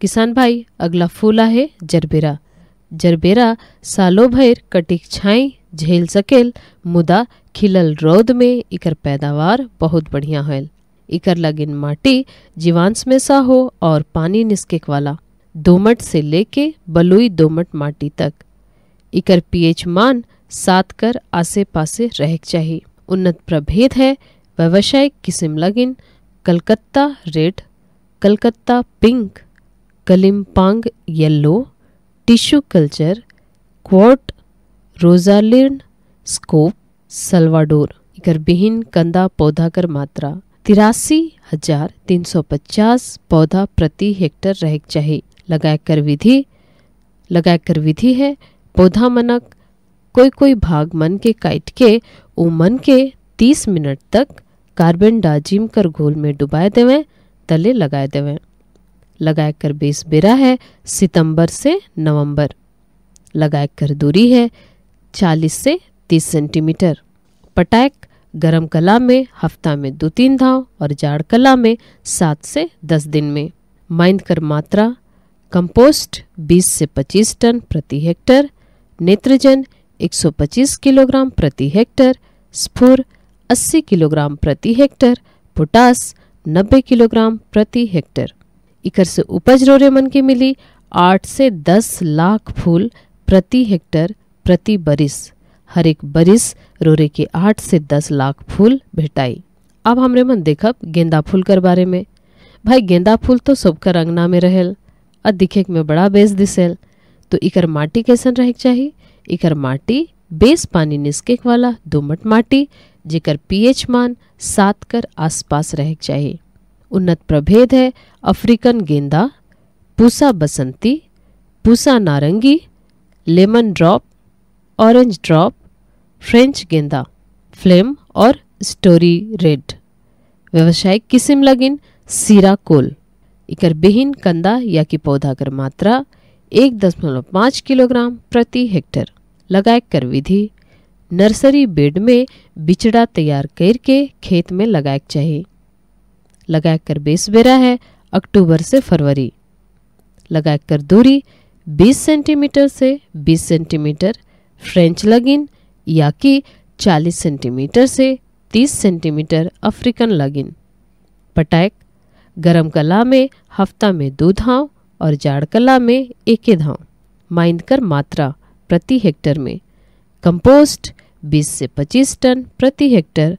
किसान भाई अगला फूला है जरबेरा जरबेरा सालों भर कटिक छाई झेल सकेल मुदा खिलल रौद में इकर पैदावार बहुत बढ़िया होल इकर लगिन माटी जीवांश में सा हो और पानी निस्केक वाला दोमट से लेके बलुई दोमट माटी तक इकर पीएच मान सात कर आसे पासे रह चाहिए उन्नत प्रभेद है व्यवसायिक किस्म लगिन Calcutta red Calcutta pink Kalimpong yellow tissue culture क्वार्ट रोजालिन स्कोप सल्वाडोर एकर बिहिन कंदा पौधा कर मात्रा तिरासी हजार तीन सौ पचास पौधा प्रति हेक्टर रह चाहे लगाए कर विधि लगाए कर विधि है पौधा मनक कोई कोई भाग मन के काट के उ मन के तीस मिनट तक कार्बन डाजिम कर घोल में डुबाए देवें तले लगाए देवें लगाए कर बीस बेरा है सितंबर से नवंबर लगाए कर दूरी है 40 से 30 सेंटीमीटर पटैक गरम कला में हफ्ता में दो तीन धाव और जाड़ कला में सात से दस दिन में माइंद कर मात्रा कंपोस्ट 20 से 25 टन प्रति हेक्टर नेत्रजन 125 किलोग्राम प्रति हेक्टर स्फुर 80 किलोग्राम प्रति हेक्टर पोटास 90 किलोग्राम प्रति हेक्टर इकर से उपज रोरे मन के मिली आठ से दस लाख फूल प्रति हेक्टर प्रति बरिस हर एक बरिस रोरे के आठ से दस लाख फूल भेटाई अब हमरे मन देखब गेंदा फूल कर बारे में भाई गेंदा फूल तो सबका रंगना में रहल अ दिखे में बड़ा बेस दिसेल तो इकर माटी कैसन रह चाहिए इकर माटी बेस पानी निस्केक वाला दोमट माटी जेकर पीएच मान सात कर आसपास रहे चाहिए उन्नत प्रभेद है अफ्रीकन गेंदा Pusa Basanti Pusa Narangi lemon drop orange drop French गेंदा फ्लेम और स्टोरी रेड व्यवसायिक किस्म लगिन सीरा कोल इकर बिहीन कंदा या कि पौधा कर मात्रा एक दशमलव पाँच किलोग्राम प्रति हेक्टर लगाए कर विधि नर्सरी बेड में बिचड़ा तैयार करके खेत में लगाए चाहिए लगाकर बेसबेरा है अक्टूबर से फरवरी लगाकर दूरी 20 सेंटीमीटर से 20 सेंटीमीटर फ्रेंच लगिन या कि 40 सेंटीमीटर से 30 सेंटीमीटर अफ्रीकन लगिन पटैक गरम कला में हफ्ता में दो धाव और जाड़ कला में एक धाव माइंद कर मात्रा प्रति हेक्टर में कंपोस्ट 20 से 25 टन प्रति हेक्टर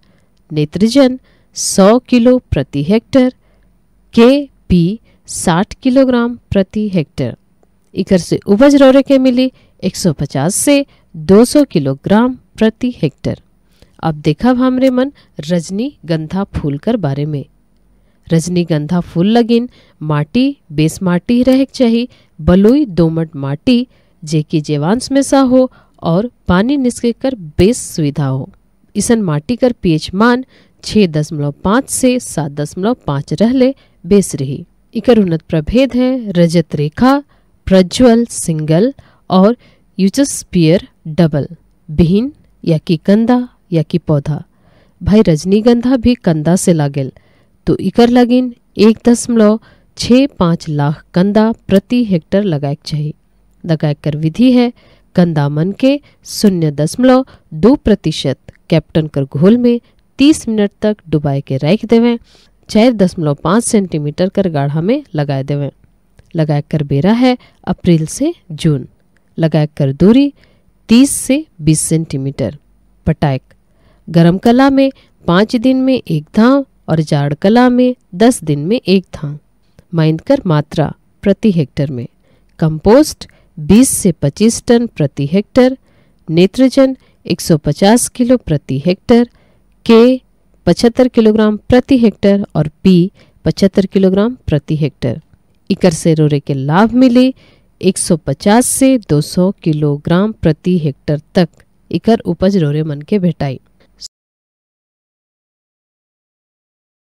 नेत्रजन सौ किलो प्रति हेक्टर के पी साठ किलोग्राम प्रति हेक्टेयर इकर से उपज रोरे के मिली 150 से 200 किलोग्राम प्रति हेक्टेयर अब देखा हमरे मन रजनी गंधा फूल कर बारे में रजनीगंधा फूल लगिन माटी बेस माटी रह चाहिए बलुई दोमट माटी जे की जेवांश में सा हो और पानी निस्के कर बेस सुविधा हो इसन माटी कर पीएच मान छह दशमलव पांच से सात दशमलव पांच रहले बेस रही इकर उन्नत प्रभेद है रजत रेखा प्रज्वल सिंगल और यूचस्पियर डबल बिहीन या कि कंदा या कि पौधा भाई रजनीगंधा भी कंदा से लागेल तो इकर लगिन एक दशमलव छः पाँच लाख कंदा प्रति हेक्टर लगाएक चाहिए लगाएक कर विधि है कंदा मन के शून्य दशमलव दो प्रतिशत कैप्टन कर घोल में 30 मिनट तक डुबाए के रख देवें चार दशमलव पाँच सेंटीमीटर कर गाढ़ा में लगाए देवें लगाए कर बेरा है अप्रैल से जून लगाए कर दूरी 30 से 20 सेंटीमीटर पटायक गरम कला में पाँच दिन में एक धाव और जाड़ कला में दस दिन में एक धाव माइंड कर मात्रा प्रति हेक्टर में कंपोस्ट 20 से 25 टन प्रति हेक्टर नेत्रजन 150 किलो प्रति हेक्टर के 75 किलोग्राम प्रति हेक्टर और पी 75 किलोग्राम प्रति हेक्टर इकर से रोरे के लाभ मिले 150 से 200 किलोग्राम प्रति हेक्टर तक इकर उपज रोरे मन के भेटाई